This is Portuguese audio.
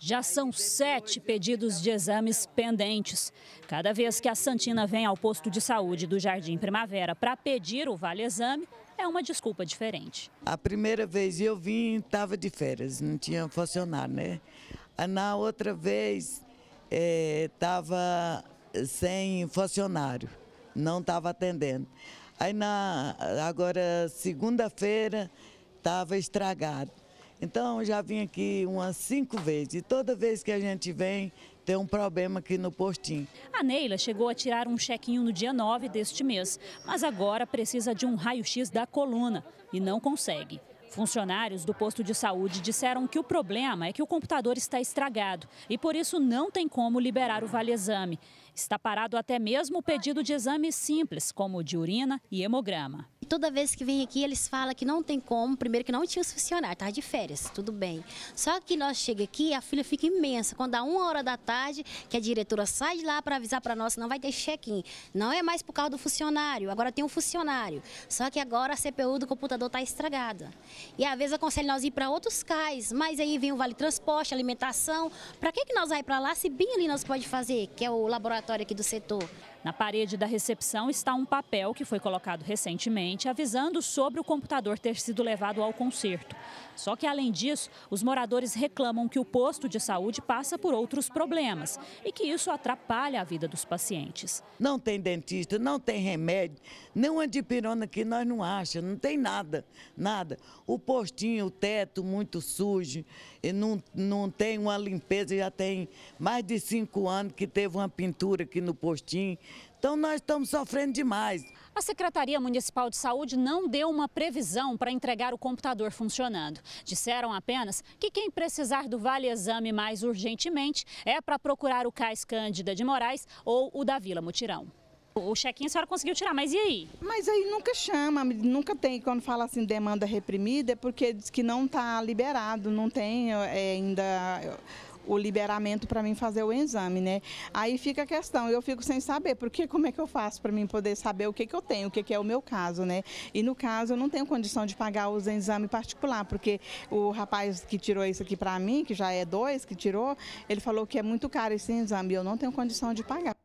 Já são sete pedidos de exames pendentes. Cada vez que a Santina vem ao posto de saúde do Jardim Primavera para pedir o vale-exame, é uma desculpa diferente. A primeira vez eu vim, estava de férias, não tinha funcionário, né? Ah, na outra vez, estava é, sem funcionário, não estava atendendo. Aí, na, agora, segunda-feira, estava estragado. Então, já vim aqui umas cinco vezes e toda vez que a gente vem, tem um problema aqui no postinho. A Neila chegou a tirar um chequinho no dia 9 deste mês, mas agora precisa de um raio-x da coluna e não consegue. Funcionários do posto de saúde disseram que o problema é que o computador está estragado e por isso não tem como liberar o vale-exame. Está parado até mesmo o pedido de exames simples, como de urina e hemograma toda vez que vem aqui, eles falam que não tem como, primeiro que não tinha os funcionários, de férias, tudo bem. Só que nós chega aqui, a fila fica imensa. Quando dá uma hora da tarde, que a diretora sai de lá para avisar para nós que não vai ter check-in. Não é mais por causa do funcionário, agora tem um funcionário. Só que agora a CPU do computador está estragada. E às vezes aconselha nós ir para outros cais, mas aí vem o vale transporte, alimentação. Para que, que nós vai para lá se bem ali nós pode fazer, que é o laboratório aqui do setor? Na parede da recepção está um papel que foi colocado recentemente avisando sobre o computador ter sido levado ao conserto. Só que, além disso, os moradores reclamam que o posto de saúde passa por outros problemas e que isso atrapalha a vida dos pacientes. Não tem dentista, não tem remédio, nenhuma dipirona que nós não achamos, não tem nada, nada. O postinho, o teto muito sujo, e não, não tem uma limpeza, já tem mais de cinco anos que teve uma pintura aqui no postinho. Então nós estamos sofrendo demais. A Secretaria Municipal de Saúde não deu uma previsão para entregar o computador funcionando. Disseram apenas que quem precisar do Vale Exame mais urgentemente é para procurar o CAIS Cândida de Moraes ou o da Vila Mutirão. O chequinho a senhora conseguiu tirar, mas e aí? Mas aí nunca chama, nunca tem. Quando fala assim demanda reprimida, é porque diz que não está liberado, não tem é, ainda o liberamento para mim fazer o exame, né? Aí fica a questão, eu fico sem saber, porque como é que eu faço para mim poder saber o que, que eu tenho, o que, que é o meu caso, né? E no caso, eu não tenho condição de pagar os exames particular, porque o rapaz que tirou isso aqui para mim, que já é dois que tirou, ele falou que é muito caro esse exame e eu não tenho condição de pagar.